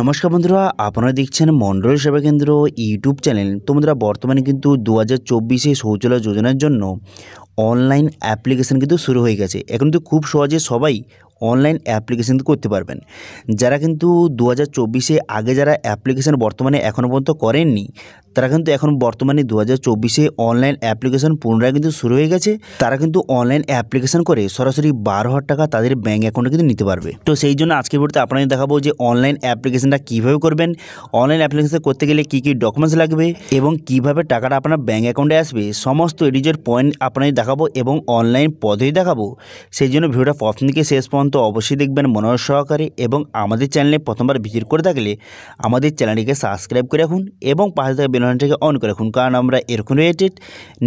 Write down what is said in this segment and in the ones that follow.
নমস্কার বন্ধুরা আপনারা দেখছেন মন্ডল সেবা কেন্দ্র ইউটিউব চ্যানেল তো বন্ধুরা বর্তমানে কিন্তু দু হাজার চব্বিশে শৌচালয় যোজনার জন্য অনলাইন অ্যাপ্লিকেশান কিন্তু শুরু হয়ে গেছে এখন তো খুব সহজে সবাই অনলাইন অ্যাপ্লিকেশন করতে পারবেন যারা কিন্তু দু হাজার আগে যারা অ্যাপ্লিকেশন বর্তমানে এখনও পর্যন্ত করেননি তারা কিন্তু এখন বর্তমানে দু হাজার অনলাইন অ্যাপ্লিকেশন পুনরায় কিন্তু শুরু হয়ে গেছে তারা কিন্তু অনলাইন অ্যাপ্লিকেশন করে সরাসরি বারো হাজার টাকা তাদের ব্যাঙ্ক অ্যাকাউন্টে কিন্তু নিতে পারবে তো সেই জন্য আজকের ভিডিওতে আপনাদের দেখাবো যে অনলাইন অ্যাপ্লিকেশনটা কীভাবে করবেন অনলাইন অ্যাপ্লিকেশন করতে গেলে কী কী ডকুমেন্টস লাগবে এবং কিভাবে টাকাটা আপনার ব্যাঙ্ক অ্যাকাউন্টে আসবে সমস্ত এডিজের পয়েন্ট আপনাদের দেখাবো এবং অনলাইন পদ্ধতি দেখাবো সেই জন্য ভিডিওটা প্রথম থেকে শেষ পর্যন্ত তখন তো অবশ্যই দেখবেন মনোয় সহকারে এবং আমাদের চ্যানেলে প্রথমবার ভিজিট করে থাকলে আমাদের চ্যানেলটিকে সাবস্ক্রাইব করে রাখুন এবং পাশে থাকা বেলনটিকে অন করে রাখুন কারণ আমরা এরকম রিলেটেড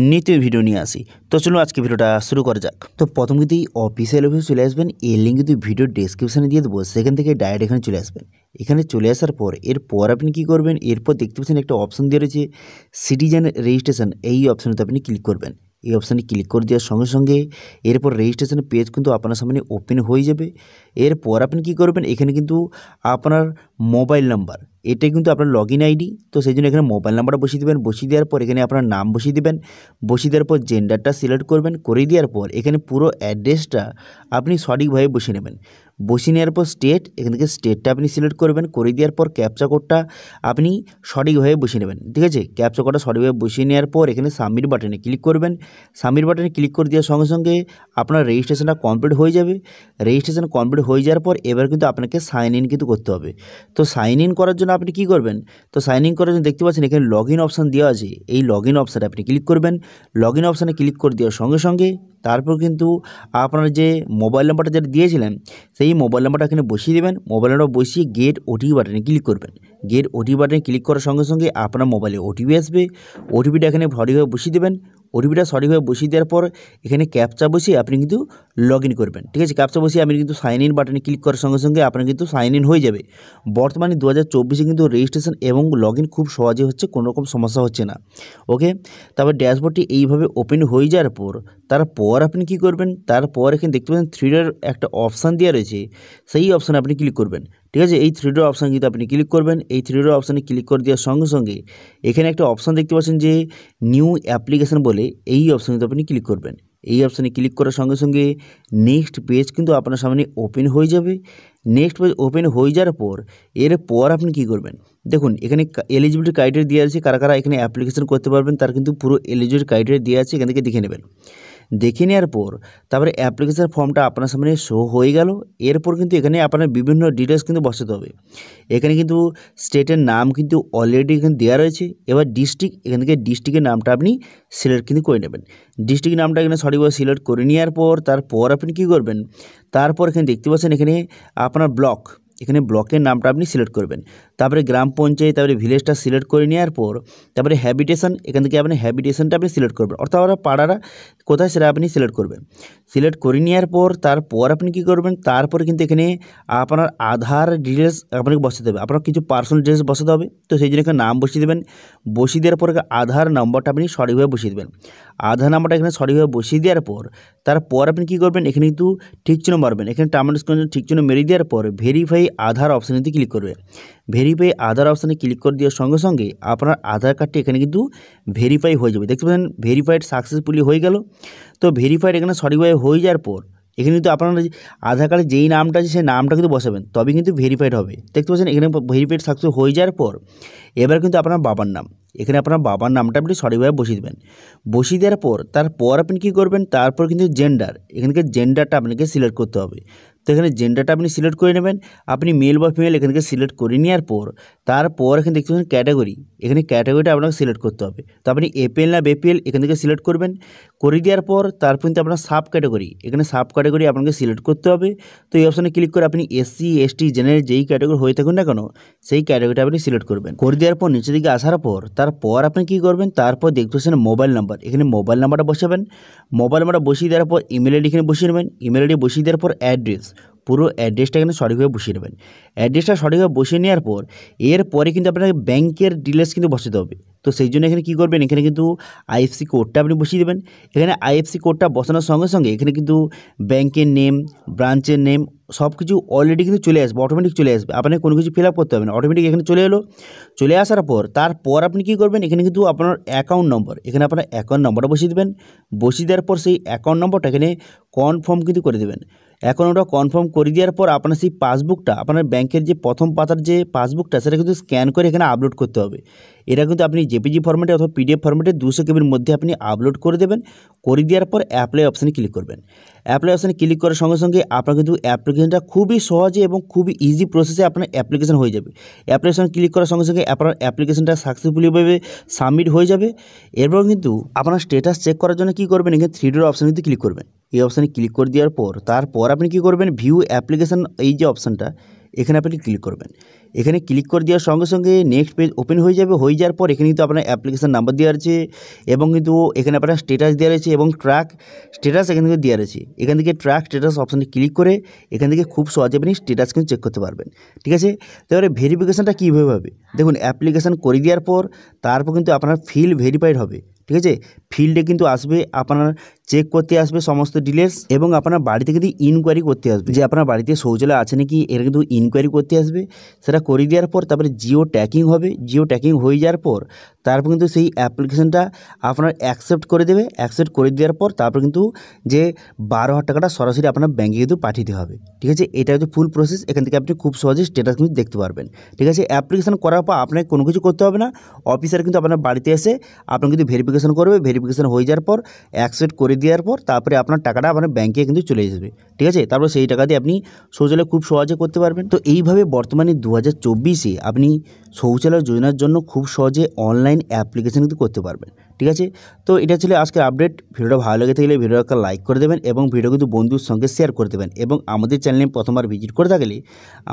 নিত্য ভিডিও নিয়ে আসি তো চলুন আজকে ভিডিওটা শুরু করা যাক তো প্রথম কিন্তু অফিসিয়াল অফিসে চলে আসবেন এই লিঙ্ক কিন্তু ভিডিও ডিসক্রিপশানে দিয়ে দেবো সেখান থেকে ডাইরেক্ট এখানে চলে আসবেন এখানে চলে আসার পর এরপর আপনি কি করবেন এরপর দেখতে পাচ্ছেন একটা অপশন দিয়ে রয়েছে সিটিজেন রেজিস্ট্রেশন এই অপশানটা আপনি ক্লিক করবেন এই অপশানে ক্লিক করে দেওয়ার সঙ্গে সঙ্গে এরপর রেজিস্ট্রেশন পেজ কিন্তু আপনার সামনে ওপেন হয়ে যাবে এরপর আপনি কি করবেন এখানে কিন্তু আপনার মোবাইল নাম্বার এটা কিন্তু আপনার লগ ইন আইডি তো সেই জন্য এখানে মোবাইল নাম্বারটা বসিয়ে দেবেন বসিয়ে দেওয়ার পর এখানে আপনার নাম বসিয়ে দেবেন বসিয়ে দেওয়ার পর জেন্ডারটা সিলেক্ট করবেন করে দেওয়ার পর এখানে পুরো অ্যাড্রেসটা আপনি সঠিকভাবে বসিয়ে নেবেন বসিয়ে নেওয়ার পর স্টেট এখান থেকে স্টেটটা আপনি সিলেক্ট করবেন করে দেওয়ার পর ক্যাপচা কোডটা আপনি সঠিকভাবে বসিয়ে নেবেন ঠিক আছে ক্যাপচা কোডটা সঠিকভাবে বসিয়ে নেওয়ার পর এখানে সাবমিট বাটনে ক্লিক করবেন সাবমিট বাটনে ক্লিক করে দেওয়ার সঙ্গে সঙ্গে আপনার রেজিস্ট্রেশনটা কমপ্লিট হয়ে যাবে রেজিস্ট্রেশন কমপ্লিট হয়ে যাওয়ার পর এবার কিন্তু আপনাকে সাইন ইন কিন্তু করতে হবে তো সাইন ইন করার জন্য জন্য আপনি কি করবেন তো সাইন ইন করার জন্য দেখতে পাচ্ছেন এখানে লগ ইন অপশান দেওয়া আছে এই লগ ইন অপশানে আপনি ক্লিক করবেন লগ ইন অপশানে ক্লিক করে দেওয়ার সঙ্গে সঙ্গে তারপর কিন্তু আপনার যে মোবাইল নাম্বারটা যেটা দিয়েছিলেন সেই মোবাইল নাম্বারটা এখানে বসিয়ে দেবেন মোবাইল নাম্বার বসিয়ে গেট ওটিপি বাটনে ক্লিক করবেন গেট ওটিপি বাটনে ক্লিক করার সঙ্গে সঙ্গে আপনার মোবাইলে ওটিপি আসবে ওটিপিটা এখানে ভরিভাবে বসিয়ে দেবেন ওটিপিটা সঠিকভাবে বসিয়ে দেওয়ার পর এখানে ক্যাপচা বসিয়ে আপনি কিন্তু লগ করবেন ঠিক আছে ক্যাপচা বসিয়ে আপনি কিন্তু সাইন ইন বাটনে ক্লিক করার সঙ্গে সঙ্গে আপনার কিন্তু সাইন ইন হয়ে যাবে বর্তমানে দু হাজার কিন্তু রেজিস্ট্রেশন এবং লগ খুব সহজে হচ্ছে কোনোরকম সমস্যা হচ্ছে না ওকে তারপর ড্যাশবোর্ডটি এইভাবে ওপেন হয়ে যাওয়ার পর তারপর আপনি কি করবেন তারপর এখানে দেখতে পাচ্ছেন থ্রিডার একটা অপশান দেওয়া রয়েছে সেই অপশানে আপনি ক্লিক করবেন ঠিক আছে এই থ্রিডোর ডট অপশান কিন্তু আপনি ক্লিক করবেন এই থ্রিডোর অপশানে ক্লিক করে দেওয়ার সঙ্গে সঙ্গে এখানে একটা অপশান দেখতে পাচ্ছেন যে নিউ অ্যাপ্লিকেশান বলে এই অপশান কিন্তু আপনি ক্লিক করবেন এই অপশানে ক্লিক করার সঙ্গে সঙ্গে নেক্সট পেজ কিন্তু আপনার সামনে ওপেন হয়ে যাবে নেক্সট পেজ ওপেন হয়ে যাওয়ার পর এর পর আপনি কি করবেন দেখুন এখানে এলিজিবিলিটি ক্রাইটেরিয়া দেওয়া আছে কারা কারা এখানে অ্যাপ্লিকেশন করতে পারবেন তার কিন্তু পুরো এলিজিবিলিটি ক্রাইটেরিয়া দেওয়া আছে এখান থেকে দেখে নেবেন দেখে নেওয়ার পর তারপরে অ্যাপ্লিকেশান ফর্মটা আপনার সামনে শো হয়ে গেল এরপর কিন্তু এখানে আপনার বিভিন্ন ডিটেলস কিন্তু বসাতে হবে এখানে কিন্তু স্টেটের নাম কিন্তু অলরেডি এখানে দেওয়া রয়েছে এবার ডিস্ট্রিক্ট এখান থেকে ডিস্ট্রিক্টের নামটা আপনি সিলেক্ট কিন্তু করে নেবেন ডিস্ট্রিক্ট নামটা এখানে সঠিকভাবে সিলেক্ট করে নেওয়ার পর তারপর আপনি কি করবেন তারপর এখানে দেখতে পাচ্ছেন এখানে আপনার ব্লক এখানে ব্লকের নামটা আপনি সিলেক্ট করবেন তারপরে গ্রাম পঞ্চায়েত তারপরে ভিলেজটা সিলেক্ট করে নেওয়ার পর তারপরে হ্যাবিটেশন এখান থেকে আপনি হ্যাবিটেশনটা আপনি সিলেক্ট করবেন অর্থাৎ ওরা পাড়ারা কোথায় সেটা আপনি সিলেক্ট করবেন সিলেক্ট করে নেওয়ার পর তারপর আপনি কি করবেন তারপর কিন্তু এখানে আপনার আধার ডিটেলস আপনাকে বসাতে হবে আপনার কিছু পার্সোনাল ডিটেলস বসাতে হবে তো সেই জন্য এখানে নাম বসিয়ে দেবেন বসিয়ে দেওয়ার পর আধার নম্বরটা আপনি সঠিকভাবে বসিয়ে দেবেন আধার নাম্বারটা এখানে সঠিকভাবে বসিয়ে দেওয়ার পর তারপর আপনি কি করবেন এখানে কিন্তু ঠিক চিহ্ন মারবেন এখানে টার্মান্ডস ঠিক চিহ্ন মেরিয়ে দেওয়ার পর ভেরিফাই আধার অপশানে ক্লিক করবে ভেরি ভেরিফাই আধার অপশানে ক্লিক করে দেওয়ার সঙ্গে সঙ্গে আপনার আধার কার্ডটি এখানে কিন্তু ভেরিফাই হয়ে যাবে দেখতে পাচ্ছেন ভেরিফাইড সাকসেসফুলি হয়ে গেল তো ভেরিফাইড এখানে সঠিকভাবে হয়ে যাওয়ার পর এখানে কিন্তু আপনার আধার কার্ডে যেই নামটা আছে সেই নামটা কিন্তু বসাবেন তবে কিন্তু ভেরিফাইড হবে দেখতে পাচ্ছেন এখানে ভেরিফাইড সাকসেস হয়ে যাওয়ার পর এবার কিন্তু আপনার বাবার নাম এখানে আপনার বাবার নামটা আপনি সঠিকভাবে বসিয়ে দেবেন বসিয়ে দেওয়ার পর তারপর আপনি কী করবেন তারপর কিন্তু জেন্ডার এখানকার জেন্ডারটা আপনাকে সিলেক্ট করতে হবে তো এখানে জেন্ডারটা আপনি সিলেক্ট করে নেবেন আপনি মেল বা ফিমেল এখান থেকে সিলেক্ট করে নেওয়ার পর তারপর এখানে দেখতে পাচ্ছেন ক্যাটাগরি এখানে ক্যাটাগরিটা আপনাকে সিলেক্ট করতে হবে তো আপনি এপিএল না বেপিএল এখান থেকে সিলেক্ট করবেন করে দেওয়ার পর তারপর কিন্তু আপনার সাব ক্যাটাগরি এখানে সাব ক্যাটাগরি আপনাকে সিলেক্ট করতে হবে তো এই অপশানে ক্লিক করে আপনি এসসি এসটি জেনারেল যেই ক্যাটাগরি হয়ে থাকুন না কেন সেই ক্যাটাগরিটা আপনি সিলেক্ট করবেন করে দেওয়ার পর নিচের দিকে আসার পর তারপর আপনি কি করবেন তারপর দেখতে পাচ্ছেন মোবাইল নাম্বার এখানে মোবাইল নাম্বারটা বসাবেন মোবাইল নাম্বারটা বসিয়ে দেওয়ার পর ইমেল আইডি এখানে বসিয়ে নেবেন ইমেল আইডি বসিয়ে দেওয়ার পর অ্যাড্রেস পুরো অ্যাড্রেসটা কিন্তু সঠিকভাবে বসিয়ে নেবেন অ্যাড্রেসটা সঠিকভাবে বসিয়ে নেওয়ার পর এরপরে কিন্তু আপনাকে ব্যাংকের ডিটেলস কিন্তু বসাতে হবে তো সেই জন্য এখানে কী করবেন এখানে কিন্তু আইএফসি কোডটা আপনি বসিয়ে দেবেন এখানে আইএফসি কোডটা বসানোর সঙ্গে সঙ্গে এখানে কিন্তু ব্যাংকের নেম ব্রাঞ্চের নেম সব কিছু অলরেডি কিন্তু চলে আসবে অটোমেটিক চলে আসবে আপনাকে কোনো কিছু ফিল আপ করতে হবে না অটোমেটিক এখানে চলে এলো চলে আসার পর তারপর আপনি কি করবেন এখানে কিন্তু আপনার অ্যাকাউন্ট নম্বর এখানে আপনার অ্যাকাউন্ট নম্বরটা বসিয়ে দেবেন বসিয়ে দেওয়ার পর সেই অ্যাকাউন্ট নম্বরটা এখানে কনফার্ম কিন্তু করে দেবেন এখন ওটা কনফার্ম করে দেওয়ার পর আপনার সেই পাসবুকটা আপনার ব্যাংকের যে প্রথম পাতার যে পাসবুকটা সেটা কিন্তু স্ক্যান করে এখানে আপলোড করতে হবে এটা কিন্তু আপনি জেপিজি ফর্মেটে অথবা পিডিএফ ফর্মেটে দুশো কেবির মধ্যে আপনি আপলোড করে দেবেন করে দেওয়ার পর অ্যাপ্লাই অপশানে ক্লিক করবেন অ্যাপ্লাই অপশানে ক্লিক করার সঙ্গে সঙ্গে আপনার কিন্তু অ্যাপ্লিকেশনটা খুবই সহজে এবং খুবই ইজি প্রসেসে আপনার অ্যাপ্লিকেশন হয়ে যাবে অ্যাপ্লিকেশন ক্লিক করার সঙ্গে সঙ্গে আপনার অ্যাপ্লিকেশনটা সাকসেসফুলিভাবে সাবমিট হয়ে যাবে এরপর কিন্তু আপনার স্টেটাস চেক করার জন্য কী করবেন এখানে থ্রি ডোর অপশানে কিন্তু ক্লিক করবেন এই অপশানে ক্লিক করে দেওয়ার পর তারপর আপনি কি করবেন ভিউ অ্যাপ্লিকেশান এই যে অপশানটা এখানে আপনি ক্লিক করবেন এখানে ক্লিক করে দেওয়ার সঙ্গে সঙ্গে নেক্সট পেজ ওপেন হয়ে যাবে হয়ে যাওয়ার পর এখানে কিন্তু আপনার অ্যাপ্লিকেশান নাম্বার দেওয়া রয়েছে এবং কিন্তু এখানে আপনার স্টেটাস দেওয়া রয়েছে এবং ট্র্যাক স্টেটাস এখান থেকে দেওয়া রয়েছে এখান থেকে ট্র্যাক স্টেটাস অপশানে ক্লিক করে এখান থেকে খুব সহজে আপনি স্টেটাস কিন্তু চেক করতে পারবেন ঠিক আছে তারপরে ভেরিফিকেশানটা কীভাবে হবে দেখুন অ্যাপ্লিকেশান করে দেওয়ার পর তারপর কিন্তু আপনার ফিল ভেরিফাইড হবে ঠিক আছে ফিল্ডে কিন্তু আসবে আপনার চেক করতে আসবে সমস্ত ডিটেলস এবং আপনার বাড়িতে কিন্তু ইনকোয়ারি করতে আসবে যে আপনার বাড়িতে শৌচালয় আছে নাকি এটা কিন্তু ইনকোয়ারি করতে আসবে সেটা করে দেওয়ার পর তারপরে জিও ট্যাকিং হবে জিও ট্যাকিং হয়ে যাওয়ার পর তারপর কিন্তু সেই অ্যাপ্লিকেশনটা আপনার অ্যাকসেপ্ট করে দেবে অ্যাকসেপ্ট করে দেওয়ার পর তারপর কিন্তু যে বারো হাজার টাকাটা সরাসরি আপনার ব্যাঙ্কে কিন্তু পাঠিয়ে দিতে হবে ঠিক আছে এটা হচ্ছে ফুল প্রসেস এখান থেকে আপনি খুব সহজে স্টেটাস কিন্তু দেখতে পারবেন ঠিক আছে অ্যাপ্লিকেশান করার পর আপনাকে কোনো কিছু করতে হবে না অফিসার কিন্তু আপনার বাড়িতে এসে আপনার কিন্তু ভেরিফিকেশন করবে ভেরিফিকেশন হয়ে যাওয়ার পর অ্যাকসেপ্ট করে দেওয়ার পর তারপরে আপনার টাকাটা আপনার ব্যাঙ্কে কিন্তু চলে যাবে ঠিক আছে তারপর সেই টাকা দিয়ে আপনি শৌচালয় খুব সহজে করতে পারবেন তো এইভাবে বর্তমানে দু হাজার আপনি শৌচালয় যোজনার জন্য খুব সহজে অনলাইন অনলাইন অ্যাপ্লিকেশন কিন্তু করতে পারবেন ঠিক আছে তো এটা ছিল আজকের আপডেট ভিডিওটা ভালো লেগে থাকলে ভিডিও একটা লাইক করে দেবেন এবং ভিডিও কিন্তু বন্ধুর সঙ্গে শেয়ার করে দেবেন এবং আমাদের চ্যানেলে প্রথমবার ভিজিট করে থাকলে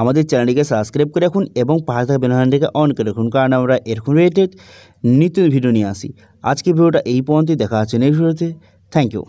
আমাদের চ্যানেলটিকে সাবস্ক্রাইব করে রাখুন এবং পাশে থাকা বেলহানটিকে অন করে রাখুন কারণ আমরা এরকম রিলেটেড নিত্য ভিডিও নিয়ে আসি আজকে ভিডিওটা এই পর্যন্তই দেখা হচ্ছে নেক্সট ভিডিওতে থ্যাংক ইউ